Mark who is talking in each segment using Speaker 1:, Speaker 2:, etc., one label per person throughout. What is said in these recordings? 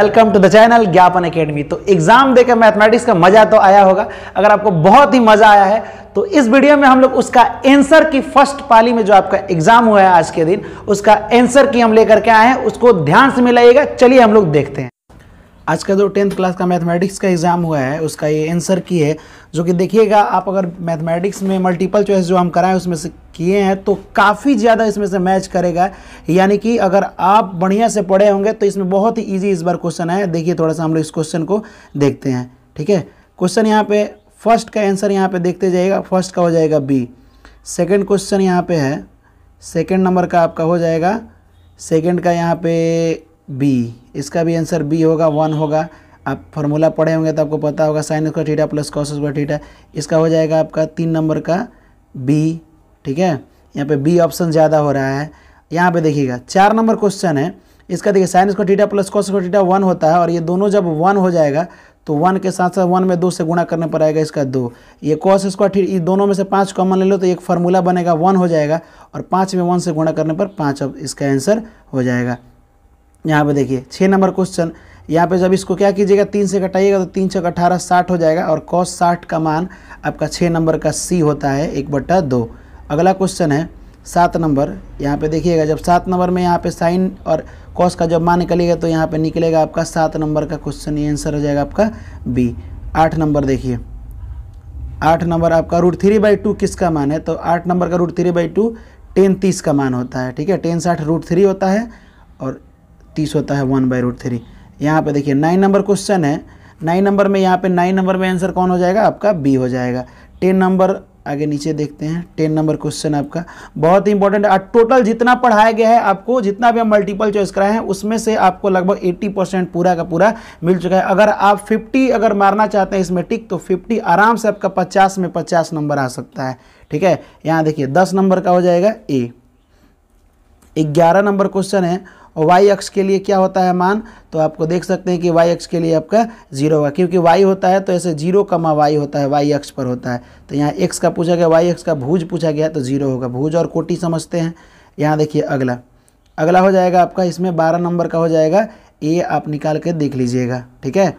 Speaker 1: welcome to the channel Gyapan academy तो exam देकर mathematics का मजा तो आया होगा अगर आपको बहुत ही मजा आया है तो इस वीडियो में हम लोग उसका आंसर की फर्स्ट पाली में जो आपका एग्जाम हुआ है आज के दिन उसका आंसर की हम लेकर के आए हैं उसको ध्यान से मिलाइएगा चलिए हम लोग देखते हैं आज का जो टेंथ क्लास का मैथमेटिक्स का एग्ज़ाम हुआ है उसका ये आंसर की है जो कि देखिएगा आप अगर मैथमेटिक्स में मल्टीपल चॉइस जो हम कराएं उसमें से किए हैं तो काफ़ी ज़्यादा इसमें से मैच करेगा यानी कि अगर आप बढ़िया से पढ़े होंगे तो इसमें बहुत ही ईजी इस बार क्वेश्चन है देखिए थोड़ा सा हम लोग इस क्वेश्चन को देखते हैं ठीक है क्वेश्चन यहाँ पे फर्स्ट का आंसर यहाँ पे देखते जाइएगा फर्स्ट का हो जाएगा बी सेकेंड क्वेश्चन यहाँ पे है सेकेंड नंबर का आपका हो जाएगा सेकेंड का यहाँ पे बी इसका भी आंसर बी होगा वन होगा आप फार्मूला पढ़े होंगे तो आपको पता होगा sine square theta plus cos square theta इसका हो जाएगा आपका तीन नंबर का बी ठीक है यहाँ पे बी ऑप्शन ज़्यादा हो रहा है यहाँ पे देखिएगा चार नंबर क्वेश्चन है इसका देखिए sine square theta plus cos square theta one होता है और ये दोनों जब वन हो जाएगा तो वन के साथ साथ वन में दो से गुणा करने पर आएगा इसका दो ये कॉस स्क्वायर थीटा ये दोनों में से पाँच कॉमन ले लो तो एक फार्मूला बनेगा वन हो जाएगा और पाँच में वन से गुणा करने पर पाँच इसका आंसर हो जाएगा यहाँ पे देखिए छः नंबर क्वेश्चन यहाँ पे जब इसको क्या कीजिएगा तीन से घटाइएगा तो तीन छः अठारह साठ हो जाएगा और कॉस साठ का मान आपका छः नंबर का सी होता है एक बट्टा दो अगला क्वेश्चन है सात नंबर यहाँ पे देखिएगा जब सात नंबर में यहाँ पे साइन और कॉस का जब मान निकलेगा तो यहाँ पे निकलेगा आपका सात नंबर का क्वेश्चन ये आंसर हो जाएगा आपका बी आठ नंबर देखिए आठ नंबर आपका रूट थ्री बाई टू किसका मान है तो आठ नंबर का root three by two tan तीस का मान होता है ठीक है टेन साठ रूट थ्री होता है और तीस होता है वन बाई रूट थ्री यहाँ पर देखिए नाइन नंबर क्वेश्चन है नाइन नंबर में यहाँ पे नाइन नंबर में आंसर कौन हो जाएगा आपका बी हो जाएगा टेन नंबर आगे नीचे देखते हैं टेन नंबर क्वेश्चन आपका बहुत ही इंपॉर्टेंट है टोटल जितना पढ़ाया गया है आपको जितना भी हम मल्टीपल चॉइस कराए हैं उसमें से आपको लगभग 80 परसेंट पूरा का पूरा मिल चुका है अगर आप 50 अगर मारना चाहते हैं इसमें टिक तो 50 आराम से आपका 50 में 50 नंबर आ सकता है ठीक है यहाँ देखिए दस नंबर का हो जाएगा ए ग्यारह नंबर क्वेश्चन है और वाई एक्स के लिए क्या होता है मान तो आपको देख सकते हैं कि वाई एक्स के लिए आपका जीरो होगा क्योंकि वाई होता है तो ऐसे जीरो कमा वाई होता है वाई एक्स पर होता है तो यहाँ एक्स का पूछा गया वाई एक्स का भूज पूछा गया तो जीरो होगा भूज और कोटी समझते हैं यहाँ देखिए अगला अगला हो जाएगा आपका इसमें बारह नंबर का हो जाएगा ए आप निकाल के देख लीजिएगा ठीक है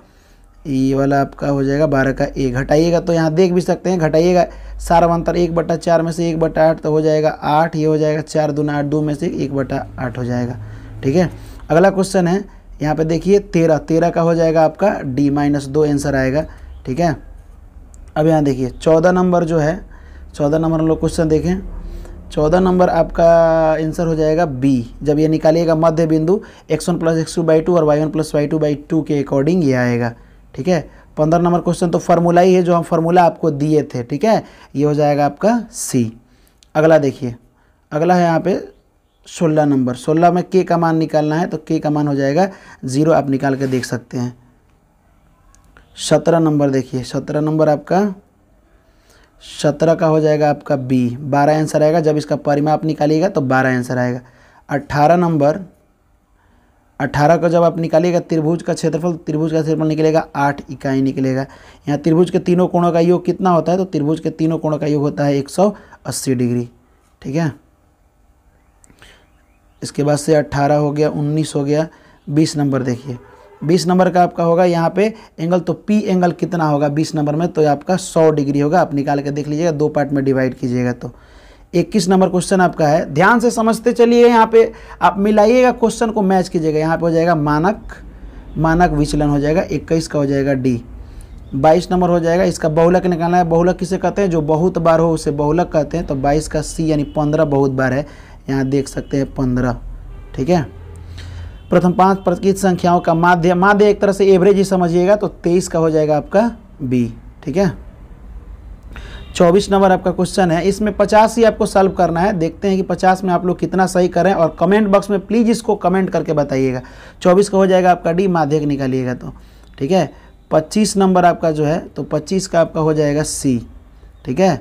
Speaker 1: ये e वाला आपका हो जाएगा बारह का ए घटाइएगा तो यहाँ देख भी सकते हैं घटाइएगा सारवांतर एक बटा चार में से एक बटा आठ तो हो जाएगा आठ ये हो जाएगा चार दूना आठ दो में से एक बटा आठ हो जाएगा ठीक है अगला क्वेश्चन है यहाँ पे देखिए तेरह तेरह का हो जाएगा आपका डी माइनस दो आंसर आएगा ठीक है अब यहाँ देखिए चौदह नंबर जो है चौदह नंबर हम लोग क्वेश्चन देखें चौदह नंबर आपका आंसर हो जाएगा बी जब ये निकालिएगा मध्य बिंदु x one plus x two by two और y one plus y two by two के अकॉर्डिंग ये आएगा ठीक है पंद्रह नंबर क्वेश्चन तो फार्मूला ही है जो हम फार्मूला आपको दिए थे ठीक है ये हो जाएगा आपका सी अगला देखिए अगला है यहाँ पे सोलह नंबर सोलह में के का मान निकालना है तो के का मान हो जाएगा ज़ीरो आप निकाल के देख सकते हैं सत्रह नंबर देखिए सत्रह नंबर आपका सत्रह का हो जाएगा आपका बी बारह आंसर आएगा जब इसका परिमाप निकालिएगा तो बारह आंसर आएगा अट्ठारह नंबर अट्ठारह का जब आप निकालिएगा त्रिभुज का क्षेत्रफल तो त्रिभुज का क्षेत्रफल निकलेगा आठ इकाई निकलेगा यहाँ त्रिभुज के तीनों कोणों का योग कितना होता है तो त्रिभुज के तीनों कोणों का योग होता है एक सौ अस्सी डिग्री ठीक है इसके बाद से अट्ठारह हो गया उन्नीस हो गया बीस नंबर देखिए बीस नंबर का आपका होगा यहाँ पे एंगल तो पी एंगल कितना होगा बीस नंबर में तो आपका सौ डिग्री होगा आप निकाल के देख लीजिएगा दो पार्ट में डिवाइड कीजिएगा तो इक्कीस नंबर क्वेश्चन आपका है ध्यान से समझते चलिए यहाँ पे आप मिलाइएगा क्वेश्चन को मैच कीजिएगा यहाँ पे हो जाएगा मानक मानक विचलन हो जाएगा इक्कीस का हो जाएगा डी बाईस नंबर हो जाएगा इसका बहुलक निकालना है बहुलक किसे कहते हैं जो बहुत बार हो उसे बहुलक कहते हैं तो बाईस का सी यानी पंद्रह बहुत बार है यहाँ देख सकते हैं पंद्रह ठीक है प्रथम पांच प्रतिशत संख्याओं का माध्य माध्य एक तरह से एवरेज ही समझिएगा तो तेईस का हो जाएगा आपका बी ठीक है चौबीस नंबर आपका क्वेश्चन है इसमें पचास ही आपको सॉल्व करना है देखते हैं कि पचास में आप लोग कितना सही करें और कमेंट बॉक्स में प्लीज़ इसको कमेंट करके बताइएगा चौबीस का हो जाएगा आपका डी माध्यक निकालिएगा तो ठीक है पच्चीस नंबर आपका जो है तो पच्चीस का आपका हो जाएगा सी ठीक है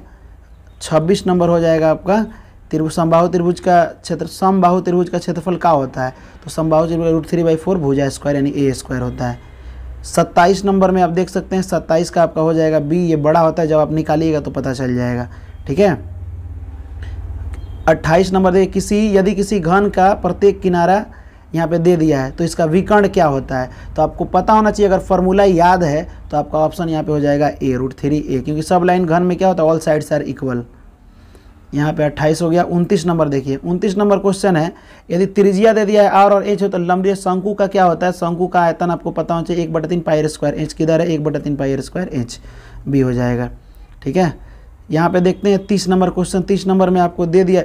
Speaker 1: छब्बीस नंबर हो जाएगा आपका त्रिभुज समबाहु त्रिभुज का क्षेत्र समबाहु त्रिभुज का क्षेत्रफल का होता है तो समबाहु त्रिभुज रूट थ्री बाई फोर भुजा स्क्वायर यानी ए स्क्वायर होता है सत्ताईस नंबर में आप देख सकते हैं सत्ताईस का आपका हो जाएगा बी ये बड़ा होता है जब आप निकालिएगा तो पता चल जाएगा ठीक है अट्ठाईस नंबर देखिए किसी यदि किसी घन का प्रत्येक किनारा यहाँ पे दे दिया है तो इसका विकर्ण क्या होता है तो आपको पता होना चाहिए अगर फॉर्मूला याद है तो आपका ऑप्शन यहाँ पे हो जाएगा ए रूट थ्री ए क्योंकि सब लाइन घन में क्या होता है ऑल साइड्स आर इक्वल यहाँ पे 28 हो गया 29 नंबर देखिए 29 नंबर क्वेश्चन है यदि त्रिज्या दे दिया है आर और एच हो तो लंबी शंकु का क्या होता है शंकु का आयतन आपको पता होना चाहिए एक बटा तीन पायर स्क्वायर एच किधर है एक बटा तीन पायर स्क्वायर एच भी हो जाएगा ठीक है यहाँ पे देखते हैं तीस नंबर क्वेश्चन तीस नंबर में आपको दे दिया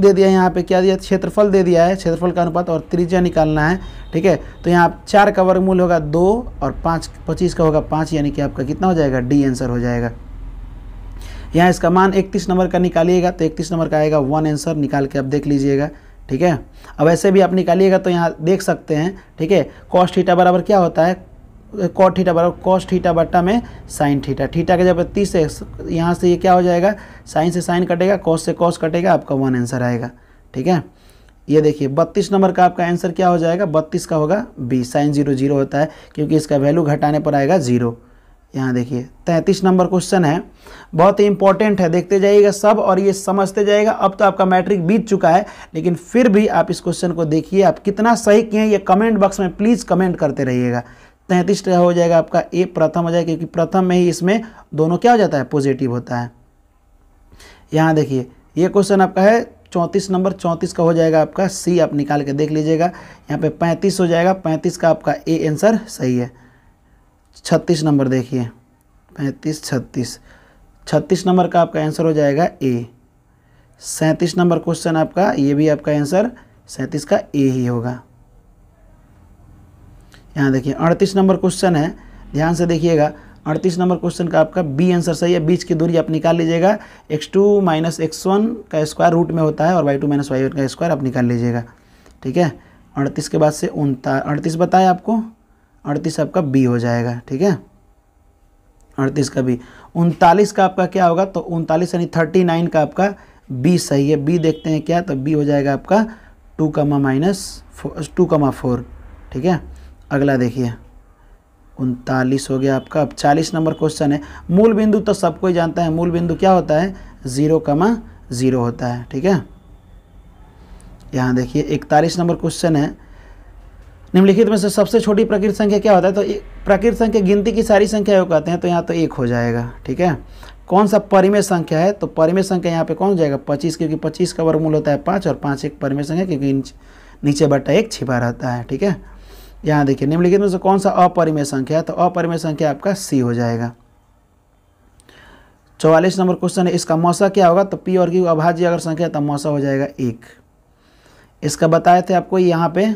Speaker 1: दे दिया यहाँ पे क्या दिया क्षेत्रफल दे दिया है क्षेत्रफल का अनुपात और त्रिज्या निकालना है ठीक है तो यहाँ चार का वर्गमूल होगा दो और पाँच पच्चीस का होगा पाँच यानी कि आपका कितना हो जाएगा डी आंसर हो जाएगा यहाँ इसका मान इकतीस नंबर का निकालिएगा तो इकतीस नंबर का आएगा वन आंसर निकाल के आप देख लीजिएगा ठीक है अब ऐसे भी आप निकालिएगा तो यहाँ देख सकते हैं ठीक है कॉस्ट थीटा बराबर क्या होता है कॉट थीटा बराबर कॉस थीटा बट्टा में साइन थीटा थीटा के जब तीस से यहाँ से ये क्या हो जाएगा साइन से साइन कटेगा कॉस से कॉस कटेगा आपका वन आंसर आएगा ठीक है ये देखिए बत्तीस नंबर का आपका आंसर क्या हो जाएगा बत्तीस का होगा बी साइन जीरो जीरो होता है क्योंकि इसका वैल्यू घटाने पर आएगा जीरो यहाँ देखिए तैंतीस नंबर क्वेश्चन है बहुत ही इंपॉर्टेंट है देखते जाइएगा सब और ये समझते जाएगा अब तो आपका मैट्रिक बीत चुका है लेकिन फिर भी आप इस क्वेश्चन को देखिए आप कितना सही किए ये कमेंट बॉक्स में प्लीज़ कमेंट करते रहिएगा तैंतीस हो जाएगा आपका ए प्रथम हो जाएगा क्योंकि प्रथम में ही इसमें दोनों क्या हो जाता है पॉजिटिव होता है यहाँ देखिए ये क्वेश्चन आपका है चौंतीस नंबर चौंतीस का हो जाएगा आपका सी आप निकाल के देख लीजिएगा यहाँ पे पैंतीस हो जाएगा पैंतीस का आपका ए आंसर सही है छत्तीस नंबर देखिए पैंतीस छत्तीस छत्तीस नंबर का आपका आंसर हो जाएगा ए सैंतीस नंबर क्वेश्चन आपका ये भी आपका आंसर सैंतीस का ए ही होगा यहाँ देखिए अड़तीस नंबर क्वेश्चन है ध्यान से देखिएगा अड़तीस नंबर क्वेश्चन का आपका बी आंसर सही है बीच की दूरी आप निकाल लीजिएगा x two minus x one का स्क्वायर रूट में होता है और y two minus y one का स्क्वायर आप निकाल लीजिएगा ठीक है अड़तीस के बाद से उनता अड़तीस बताए आपको अड़तीस आपका बी हो जाएगा ठीक है अड़तीस का बी उनतालीस का आपका क्या होगा तो उनतालीस यानी थर्टी नाइन का आपका बी सही है बी देखते हैं क्या तो बी हो जाएगा आपका two comma minus two comma four ठीक है अगला देखिए उनतालीस हो गया आपका अब चालीस नंबर क्वेश्चन है मूल बिंदु तो सबको ही जानता है मूल बिंदु क्या होता है ज़ीरो कमा ज़ीरो होता है ठीक है यहाँ देखिए इकतालीस नंबर क्वेश्चन है निम्नलिखित में से सबसे छोटी प्रकृत संख्या क्या होता है तो प्रकृत संख्या गिनती की सारी संख्याओं कहते हैं तो यहाँ तो एक हो जाएगा ठीक है कौन सा परिमेय संख्या है तो परिमेय संख्या यहाँ पे कौन हो जाएगा पच्चीस क्योंकि पच्चीस का वर्गमूल होता है पाँच और पाँच एक परिमेय संख्या क्योंकि नीचे बटा एक छिपा रहता है ठीक है यहाँ देखिए निम्नलिखित में से कौन सा अपरिमेय संख्या है तो अपरिमेय संख्या आपका सी हो जाएगा चौवालीस नंबर क्वेश्चन है इसका मौसा क्या होगा तो पी और की अभाज्य अगर संख्या है तो मौसा हो जाएगा एक इसका बताए थे आपको यहाँ पे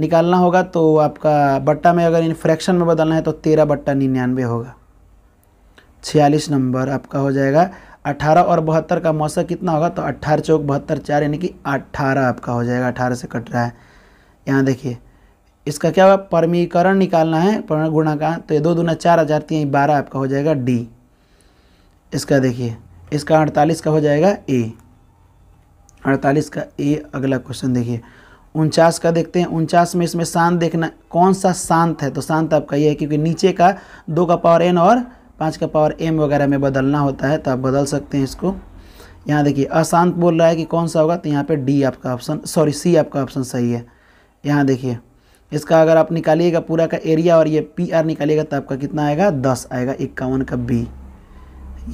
Speaker 1: निकालना होगा तो आपका बट्टा में अगर इन फ्रैक्शन में बदलना है तो तेरह बट्टा निन्यानवे होगा छियालीस नंबर आपका हो जाएगा अठारह और बहत्तर का मौसम कितना होगा तो अट्ठारह चौक बहत्तर चार यानी कि अट्ठारह आपका हो जाएगा अठारह से कट रहा है यहाँ देखिए इसका क्या होगा परमीकरण निकालना है पर गुणा का तो ये दो दुना चार हज़ार तीन बारह आपका हो जाएगा डी इसका देखिए इसका अड़तालीस का हो जाएगा ए अड़तालीस का ए अगला क्वेश्चन देखिए उनचास का देखते हैं उनचास में इसमें शांत देखना कौन सा शांत है तो शांत आपका ये है क्योंकि नीचे का दो का पावर एन और पाँच का पावर एम वगैरह में बदलना होता है तो आप बदल सकते हैं इसको यहाँ देखिए अशांत बोल रहा है कि कौन सा होगा तो यहाँ पे डी आपका ऑप्शन सॉरी सी आपका ऑप्शन सही है यहाँ देखिए इसका अगर आप निकालिएगा पूरा का एरिया और ये पी आर निकालिएगा तो आपका कितना आएगा दस आएगा इक्यावन का बी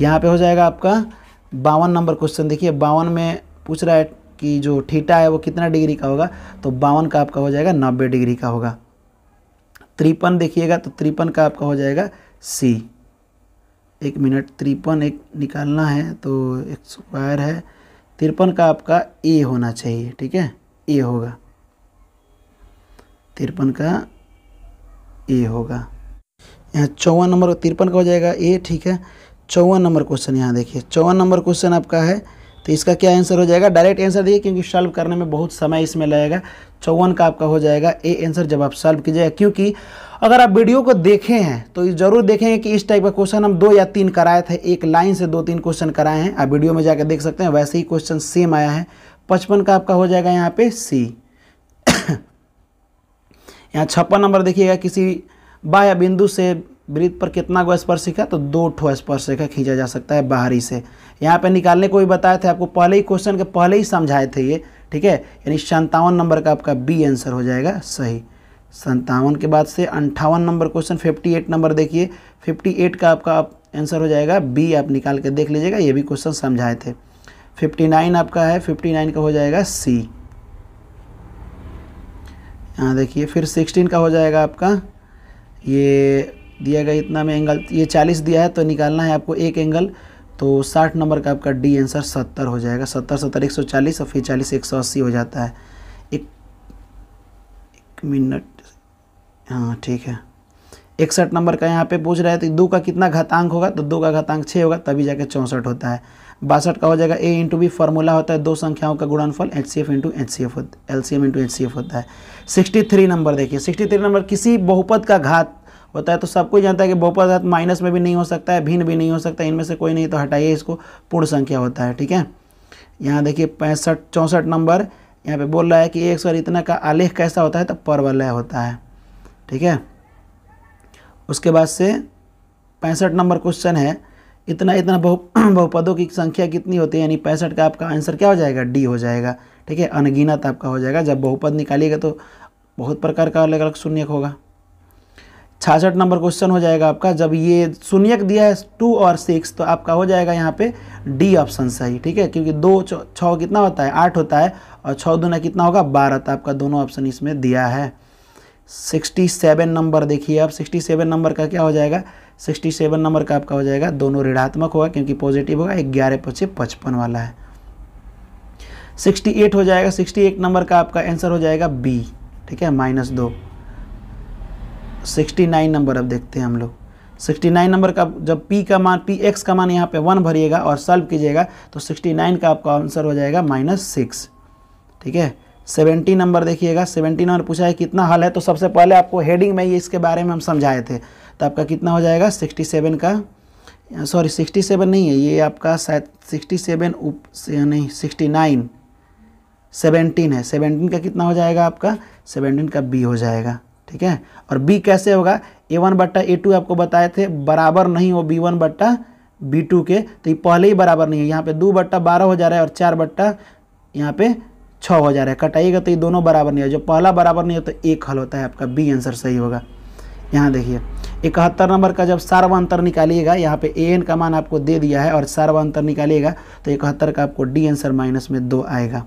Speaker 1: यहाँ पे हो जाएगा आपका बावन नंबर क्वेश्चन देखिए बावन में पूछ रहा है कि जो ठीटा है वो कितना डिग्री का होगा तो बावन का आपका हो जाएगा नब्बे डिग्री का होगा त्रिपन देखिएगा तो त्रिपन का आपका हो जाएगा सी एक मिनट त्रिपन एक निकालना है तो एक स्क्वायर है तिरपन का आपका ए होना चाहिए ठीक है ए होगा तिरपन का ए होगा यहाँ चौवन नंबर तिरपन का हो जाएगा ए ठीक है चौवन नंबर क्वेश्चन यहाँ देखिए चौवन नंबर क्वेश्चन आपका है तो इसका क्या आंसर हो जाएगा डायरेक्ट आंसर दिए क्योंकि सॉल्व करने में बहुत समय इसमें लगेगा चौवन का आपका हो जाएगा ए आंसर जब आप सॉल्व कीजिएगा क्योंकि अगर आप वीडियो को देखे हैं तो जरूर देखेंगे कि इस टाइप का क्वेश्चन हम दो या तीन कराए थे एक लाइन से दो तीन क्वेश्चन कराए हैं आप वीडियो में जाकर देख सकते हैं वैसे ही क्वेश्चन सेम आया है पचपन का आपका हो जाएगा यहाँ पे सी यहाँ छप्पन नंबर देखिएगा किसी बाह्य बिंदु से वृत्त पर कितना गो स्पर्शिका तो दो ठो स्पर्शिका खींचा जा सकता है बाहरी से यहाँ पे निकालने को भी बताए थे आपको पहले ही क्वेश्चन के पहले ही समझाए थे ये ठीक है यानी संतावन नंबर का आपका बी आंसर हो जाएगा सही संतावन के बाद से अंठावन number question fifty eight number देखिए फिफ्टी एट का आपका आप आंसर हो जाएगा बी आप निकाल के देख लीजिएगा ये भी क्वेश्चन समझाए थे फिफ्टी नाइन आपका है फिफ्टी नाइन का हो जाएगा सी यहाँ देखिए फिर सिक्सटीन का हो जाएगा आपका ये दिया गया इतना में एंगल ये चालीस दिया है तो निकालना है आपको एक एंगल तो साठ नंबर का आपका डी आंसर सत्तर हो जाएगा सत्तर सत्तर एक सौ चालीस और फिर चालीस एक सौ अस्सी हो जाता है एक, एक मिनट हाँ ठीक है इकसठ नंबर का यहाँ पे पूछ रहा है तो दो का कितना घातांक होगा तो दो का घातांक छः होगा तभी जाके चौंसठ होता है बासठ का हो जाएगा ए इंटू बी फॉर्मूला होता है दो संख्याओं का गुणनफल H C F into H C F होता L C M into H C F होता है सिक्सटी थ्री नंबर देखिए सिक्सटी थ्री नंबर किसी बहुपद का घात होता है तो सब कोई जानता है कि बहुपद माइनस में भी नहीं हो सकता है भिन्न भी नहीं हो सकता इनमें से कोई नहीं तो हटाइए इसको पूर्ण संख्या होता है ठीक है यहाँ देखिए पैंसठ चौंसठ नंबर यहाँ पे बोल रहा है कि एक सौ इतना का आलेख कैसा होता है तो परवलय होता है ठीक है उसके बाद से पैंसठ नंबर क्वेश्चन है इतना इतना बहु बहुपदों की संख्या कितनी होती है यानी पैंसठ का आपका आंसर क्या हो जाएगा डी हो जाएगा ठीक है अनगिनत आपका हो जाएगा जब बहुपद निकालिएगा तो बहुत प्रकार का अलग अलग शून्य होगा छाछठ नंबर क्वेश्चन हो जाएगा आपका जब ये शून्यक दिया है टू और सिक्स तो आपका हो जाएगा यहाँ पे डी ऑप्शन सही ठीक है क्योंकि दो छः कितना होता है आठ होता है और छः दूना कितना होगा बारह तो आपका दोनों ऑप्शन इसमें दिया है सिक्सटी सेवन नंबर देखिए आप सिक्सटी सेवन नंबर का क्या हो जाएगा सिक्सटी सेवन नंबर का आपका हो जाएगा दोनों ऋणात्मक होगा क्योंकि पॉजिटिव होगा ग्यारह पचे पचपन वाला है सिक्सटी एट हो जाएगा सिक्सटी एट नंबर का आपका आंसर हो जाएगा बी ठीक है माइनस दो 69 नंबर अब देखते हैं हम लोग 69 नंबर का जब p का मान पी एक्स का मान यहाँ पे वन भरिएगा और सॉल्व कीजिएगा तो 69 का आपका आंसर हो जाएगा माइनस सिक्स ठीक है 70 नंबर देखिएगा 70 नंबर पूछा है कितना हल है तो सबसे पहले आपको हेडिंग में ये इसके बारे में हम समझाए थे तो आपका कितना हो जाएगा 67 का सॉरी 67 नहीं है ये आपका शायद सेवन उप नहीं नाइन 17 है सेवनटीन का कितना हो जाएगा आपका सेवनटीन का बी हो जाएगा ठीक है और बी कैसे होगा ए वन बट्टा ए टू आपको बताए थे बराबर नहीं हो बी वन बट्टा बी टू के तो ये पहले ही बराबर नहीं है यहाँ पे दो बट्टा बारह हो जा रहा है और चार बट्टा यहाँ पे छः हो जा रहा है कटाइएगा तो ये दोनों बराबर नहीं है जो पहला बराबर नहीं हो तो एक हल होता है आपका बी आंसर सही होगा यहाँ देखिए इकहत्तर नंबर का जब अंतर निकालिएगा यहाँ पे ए एन का मान आपको दे दिया है और अंतर निकालिएगा तो इकहत्तर का आपको डी आंसर माइनस में दो आएगा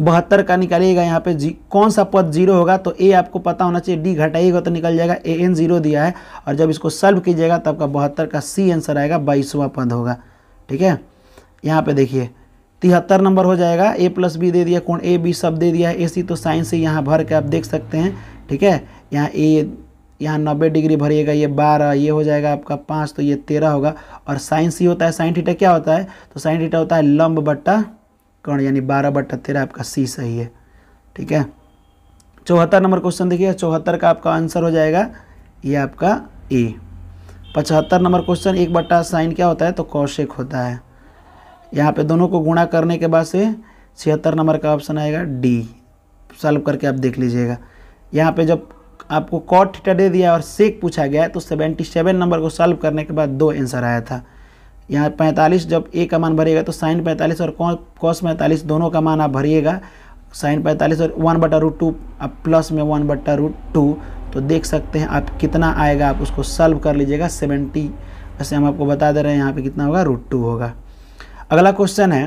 Speaker 1: बहत्तर का निकालिएगा यहाँ पे जी कौन सा पद जीरो होगा तो ए आपको पता होना चाहिए डी घटाइएगा तो निकल जाएगा ए एन जीरो दिया है और जब इसको सल्व कीजिएगा तो आपका बहत्तर का सी आंसर आएगा बाईसवा पद होगा ठीक है यहाँ पे देखिए तिहत्तर नंबर हो जाएगा ए प्लस बी दे दिया कौन ए बी सब दे दिया है ए सी तो साइन से यहाँ भर के आप देख सकते हैं ठीक है यहाँ ए यहाँ नब्बे डिग्री भरिएगा ये बारह ये हो जाएगा आपका पाँच तो ये तेरह होगा और साइन सी होता है साइन थीटा क्या होता है तो साइन थीटा होता है लंब बट्टा कर्ण यानी बारह बटा तेरह आपका सी सही है ठीक है चौहत्तर नंबर क्वेश्चन देखिए चौहत्तर का आपका आंसर हो जाएगा ये आपका ए पचहत्तर नंबर क्वेश्चन एक बट्टा साइन क्या होता है तो कौशिक होता है यहाँ पे दोनों को गुणा करने के बाद से छिहत्तर नंबर का ऑप्शन आएगा डी सॉल्व करके आप देख लीजिएगा यहाँ पे जब आपको कॉट थीटा दे दिया और सेक पूछा गया है तो सेवेंटी सेवन नंबर को सॉल्व करने के बाद दो आंसर आया था यहाँ 45 जब ए का मान भरिएगा तो साइन 45 और कॉस पैंतालीस दोनों का मान आप भरिएगा साइन 45 और वन बटा रूट टू आप प्लस में वन बटा रूट टू तो देख सकते हैं आप कितना आएगा आप उसको सल्व कर लीजिएगा सेवेंटी वैसे हम आपको बता दे रहे हैं यहाँ पे कितना होगा रूट टू होगा अगला क्वेश्चन है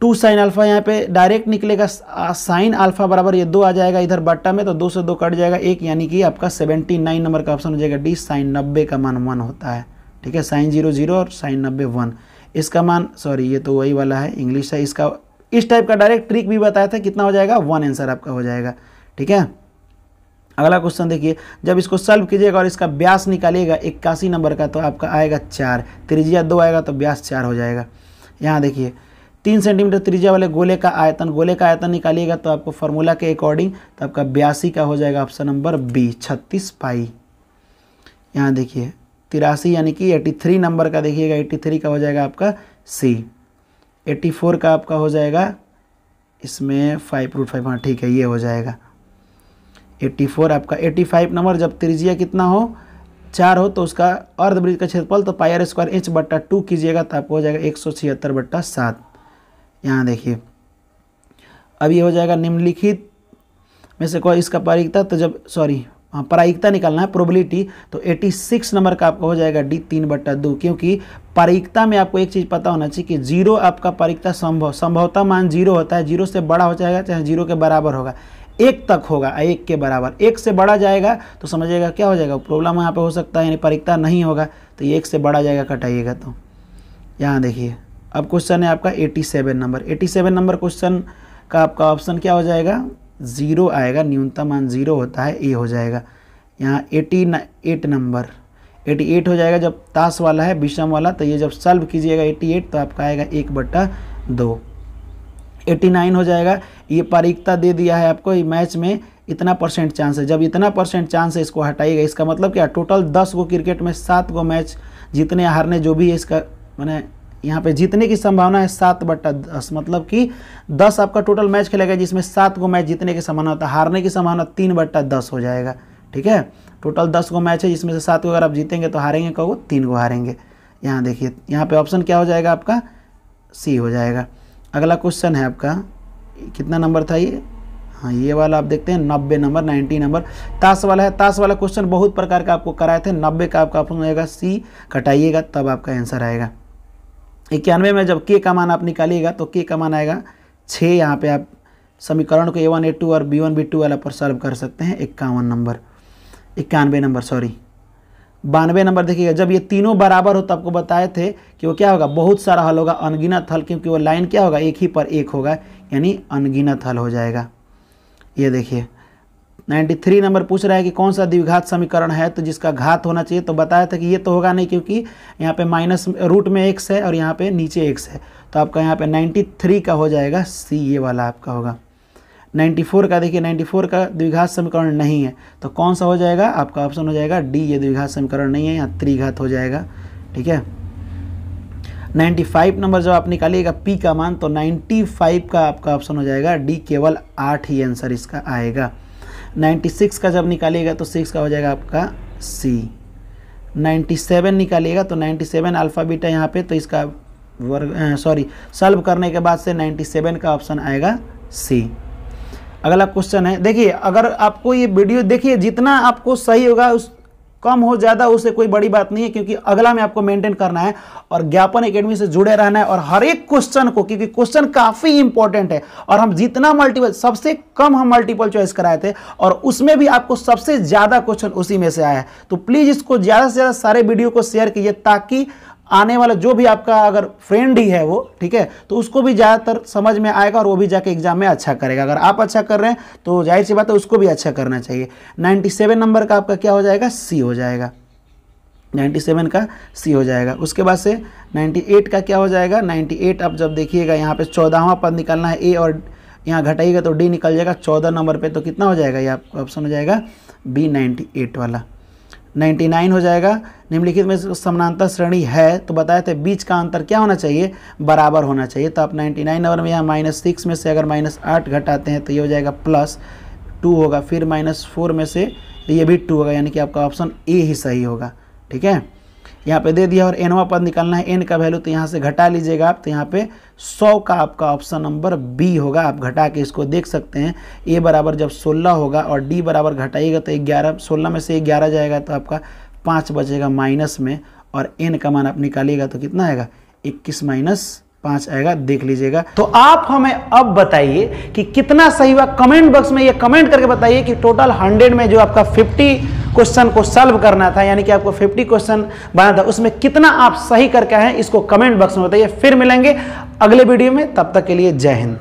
Speaker 1: टू साइन अल्फा यहाँ पे डायरेक्ट निकलेगा साइन अल्फा बराबर ये दो आ जाएगा इधर बट्टा में तो दो से दो कट जाएगा एक यानी कि आपका सेवेंटी नाइन नंबर का ऑप्शन हो जाएगा डी साइन नब्बे का मान वन होता है ठीक है साइन जीरो जीरो और साइन नब्बे वन इसका मान सॉरी ये तो वही वाला है इंग्लिश है इसका इस टाइप का डायरेक्ट ट्रिक भी बताया था कितना हो जाएगा वन आंसर आपका हो जाएगा ठीक है अगला क्वेश्चन देखिए जब इसको सॉल्व कीजिएगा और इसका ब्यास निकालिएगा इक्यासी नंबर का तो आपका आएगा चार त्रिज्या दो आएगा तो ब्यास चार हो जाएगा यहाँ देखिए तीन सेंटीमीटर त्रिज्या वाले गोले का आयतन गोले का आयतन निकालिएगा तो आपको फॉर्मूला के अकॉर्डिंग तो आपका ब्यासी का हो जाएगा ऑप्शन नंबर बी छत्तीस पाई यहाँ देखिए तिरासी यानी कि एटी थ्री नंबर का देखिएगा एट्टी थ्री का हो जाएगा आपका सी एट्टी फोर का आपका हो जाएगा इसमें फाइव रूट फाइव हाँ ठीक है ये हो जाएगा एट्टी फोर आपका एट्टी फाइव नंबर जब त्रिज्या कितना हो चार हो तो उसका अर्धवृत्त का क्षेत्रफल तो पाई आर स्क्वायर एच बट्टा टू कीजिएगा तो आपको हो जाएगा एक सौ छिहत्तर बट्टा सात यहाँ देखिए अब ये हो जाएगा निम्नलिखित में से कोई इसका पारिकता तो जब सॉरी हाँ, प्रायिकता निकालना है प्रोबेबिलिटी तो 86 नंबर का आपका हो जाएगा डी तीन बट्टा दो क्योंकि परिकता में आपको एक चीज़ पता होना चाहिए कि जीरो आपका परिकता संभव संभवता मान जीरो होता है जीरो से बड़ा हो जाएगा चाहे जीरो के बराबर होगा एक तक होगा एक के बराबर एक से बड़ा जाएगा तो समझिएगा क्या हो जाएगा प्रॉब्लम यहाँ पर हो सकता है यानी परिकता नहीं होगा तो एक से बड़ा जाएगा कटाइएगा तो यहाँ देखिए अब क्वेश्चन है आपका eighty number eighty number question का आपका ऑप्शन क्या हो जाएगा ज़ीरो आएगा न्यूनतम मान ज़ीरो होता है ए हो जाएगा यहाँ eighty eight number eighty eight हो जाएगा जब ताश वाला है विषम वाला तो ये जब सल्व कीजिएगा एटी एट तो आपका आएगा एक बट्टा दो एटी नाइन हो जाएगा ये पारिकता दे दिया है आपको ये मैच में इतना परसेंट चांस है जब इतना परसेंट चांस है इसको हटाइएगा इसका मतलब क्या टोटल दस गो क्रिकेट में सात गो मैच जीतने हारने जो भी है इसका मैंने यहाँ पे जीतने की संभावना है सात बट्टा दस मतलब कि दस आपका टोटल मैच खेलेगा जिसमें सात गो मैच जीतने की संभावना होता है हारने की संभावना तीन बट्टा दस हो जाएगा ठीक है टोटल दस गो मैच है जिसमें से सात को अगर आप जीतेंगे तो हारेंगे कहो तीन को हारेंगे यहाँ देखिए यहाँ पे ऑप्शन क्या हो जाएगा आपका सी हो जाएगा अगला क्वेश्चन है आपका कितना नंबर था ये हाँ ये वाला आप देखते हैं नब्बे नंबर नाइन्टी नंबर ताश वाला है ताश वाला क्वेश्चन बहुत प्रकार का आपको कराए थे नब्बे का आपका ऑप्शन आएगा सी कटाइएगा तब आपका आंसर आएगा इक्यानवे में जब के का मान आप निकालिएगा तो के का मान आएगा छः यहाँ पे आप समीकरण को ए वन ए टू और बी वन बी टू वाला पर सर्व कर सकते हैं इक्यावन नंबर इक्यानवे नंबर सॉरी बानवे नंबर देखिएगा जब ये तीनों बराबर हो तो आपको बताए थे कि वो क्या होगा बहुत सारा हल होगा अनगिनत हल क्योंकि वो लाइन क्या होगा एक ही पर एक होगा यानी अनगिनत हल हो जाएगा ये देखिए 93 नंबर पूछ रहा है कि कौन सा द्विघात समीकरण है तो जिसका घात होना चाहिए तो बताया था कि ये तो होगा नहीं क्योंकि यहाँ पे माइनस रूट में एक्स है और यहाँ पे नीचे एक्स है तो आपका यहाँ पे 93 का हो जाएगा सी ये वाला आपका होगा 94 का देखिए 94 का द्विघात समीकरण नहीं है तो कौन सा हो जाएगा आपका ऑप्शन हो जाएगा डी ये द्विघात समीकरण नहीं है यहाँ त्रिघात हो जाएगा ठीक है 95 नंबर जब आप निकालिएगा पी का मान तो 95 का आपका ऑप्शन हो जाएगा डी केवल आठ ही आंसर इसका आएगा 96 का जब निकालिएगा तो 6 का हो जाएगा आपका सी 97 निकालिएगा तो 97 अल्फ़ा बीटा यहाँ पे तो इसका वर्ग सॉरी सॉल्व करने के बाद से 97 का ऑप्शन आएगा सी अगला क्वेश्चन है देखिए अगर आपको ये वीडियो देखिए जितना आपको सही होगा उस कम हो ज़्यादा उससे कोई बड़ी बात नहीं है क्योंकि अगला में आपको मेंटेन करना है और ज्ञापन एकेडमी से जुड़े रहना है और हर एक क्वेश्चन को क्योंकि क्वेश्चन काफ़ी इंपॉर्टेंट है और हम जितना मल्टीपल सबसे कम हम मल्टीपल चॉइस कराए थे और उसमें भी आपको सबसे ज़्यादा क्वेश्चन उसी में से आया है तो प्लीज़ इसको ज़्यादा से ज़्यादा सारे वीडियो को शेयर कीजिए ताकि आने वाला जो भी आपका अगर फ्रेंड ही है वो ठीक है तो उसको भी ज़्यादातर समझ में आएगा और वो भी जाके एग्जाम में अच्छा करेगा अगर आप अच्छा कर रहे हैं तो जाहिर सी बात है उसको भी अच्छा करना चाहिए 97 नंबर का आपका क्या हो जाएगा सी हो जाएगा 97 का सी हो जाएगा उसके बाद से 98 का क्या हो जाएगा 98 आप जब देखिएगा यहाँ पर चौदहवा पद निकालना है ए और यहाँ घटाइएगा तो डी निकल जाएगा चौदह नंबर पर तो कितना हो जाएगा ये आपका ऑप्शन हो जाएगा बी एट वाला 99 हो जाएगा निम्नलिखित में समानांतर श्रेणी है तो बताए थे बीच का अंतर क्या होना चाहिए बराबर होना चाहिए तो आप 99 नंबर में यहाँ माइनस सिक्स में से अगर माइनस आठ घटाते हैं तो ये हो जाएगा प्लस टू होगा फिर माइनस फोर में से तो ये भी टू होगा यानी कि आपका ऑप्शन ए ही सही होगा ठीक है यहाँ पे दे दिया और एनवा पद निकालना है एन का वैल्यू तो यहाँ से घटा लीजिएगा आप तो यहाँ पे सौ का आपका ऑप्शन नंबर बी होगा आप घटा के इसको देख सकते हैं ए बराबर जब सोलह होगा और डी बराबर घटाइएगा तो ग्यारह सोलह में से ग्यारह जाएगा तो आपका पाँच बचेगा माइनस में और एन का मान आप निकालिएगा तो कितना आएगा इक्कीस माइनस पाँच आएगा देख लीजिएगा तो आप हमें अब बताइए कि कितना सही हुआ कमेंट बॉक्स में ये कमेंट करके बताइए कि टोटल हंड्रेड में जो आपका फिफ्टी क्वेश्चन को सॉल्व करना था यानी कि आपको 50 क्वेश्चन बनाना था उसमें कितना आप सही करके आए इसको कमेंट बॉक्स में बताइए फिर मिलेंगे अगले वीडियो में तब तक के लिए जय हिंद